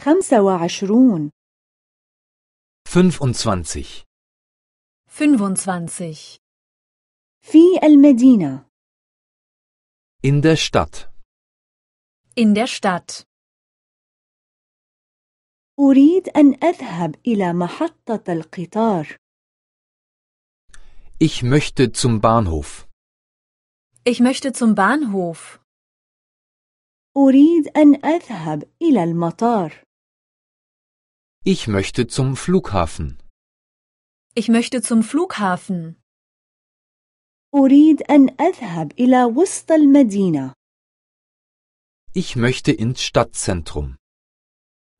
25. 25. في المدينة In der Stadt. In der Stadt. أريد أن أذهب إلى محطة القطار. Ich möchte zum Bahnhof. Ich möchte zum Bahnhof. أريد أن أذهب إلى المطار. Ich möchte zum Flughafen. Ich möchte zum Flughafen. أريد أن أذهب إلى وسط المدينة. Ich möchte ins Stadtzentrum.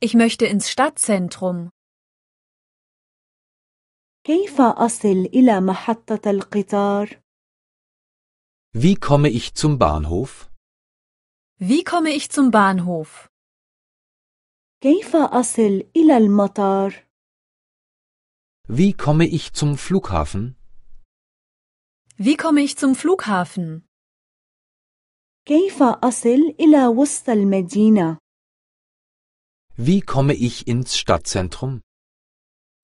Ich möchte ins Stadtzentrum. كيف أصل إلى محطة القطار؟ Wie komme ich zum Bahnhof? Wie komme ich zum Bahnhof? كيف أصل إلى المطار؟ Wie komme ich zum Flughafen? Wie komme ich zum Flughafen? كيف أصل إلى وسط المدينة؟ Wie komme ich ins Stadtzentrum?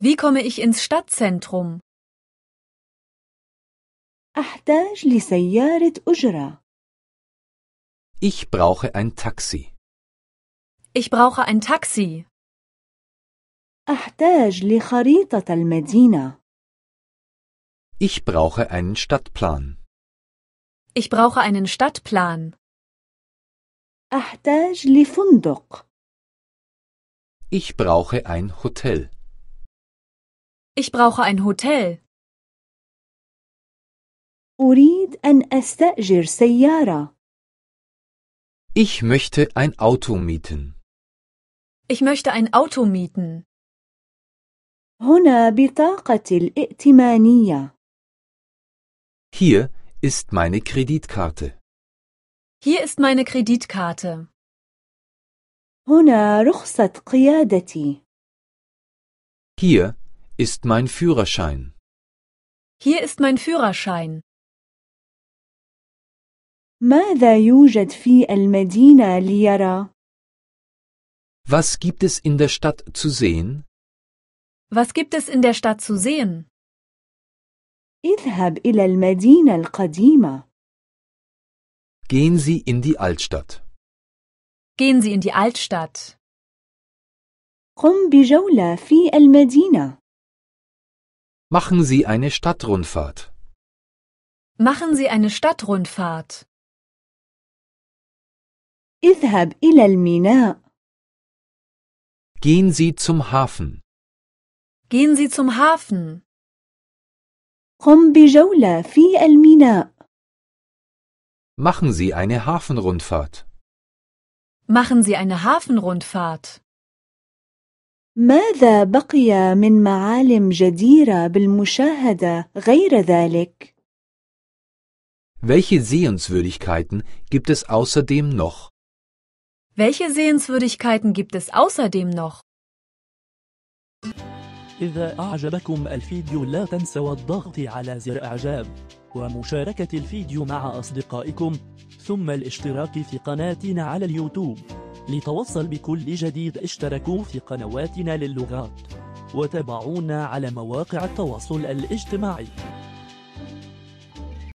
Wie komme ich ins Stadtzentrum? أحتاج لسيارة أجرة. Ich brauche ein Taxi. Ich brauche ein Taxi. Ich brauche einen Stadtplan. Ich brauche einen Stadtplan. Ich brauche ein Hotel. Ich brauche ein Hotel. Ich möchte ein Auto mieten. Ich möchte ein Auto mieten. هنا بطاقة الائتمانية. Hier ist meine Kreditkarte. Hier ist meine Kreditkarte. هنا رخصة قيادتي. Hier ist mein Führerschein. Hier ist mein Führerschein. ماذا يوجد في المدينة ليرى؟ was gibt es in der Stadt zu sehen? Was gibt es in der Stadt zu sehen? Gehen Sie in die Altstadt. Gehen Sie in die Altstadt. Machen Sie eine Stadtrundfahrt. Machen Sie eine Stadtrundfahrt. اذهب إلى الميناء. Gehen Sie zum Hafen. Gehen Sie zum Hafen. قم بجولة في الميناء. Machen Sie eine Hafenrundfahrt. Machen Sie eine Hafenrundfahrt. ماذا بقي من معالم جديرة بالمشاهدة غير ذلك؟ Welche Sehenswürdigkeiten gibt es außerdem noch? Welche Sehenswürdigkeiten gibt es außerdem noch? إذا أعجبكم الفيديو لا تنسوا الضغط على زر إعجاب ومشاركة الفيديو مع أصدقائكم ثم الاشتراك في قناتنا على اليوتيوب لتوصل بكل جديد اشتركوا في قنواتنا للغات وتابعونا على مواقع التواصل الاجتماعي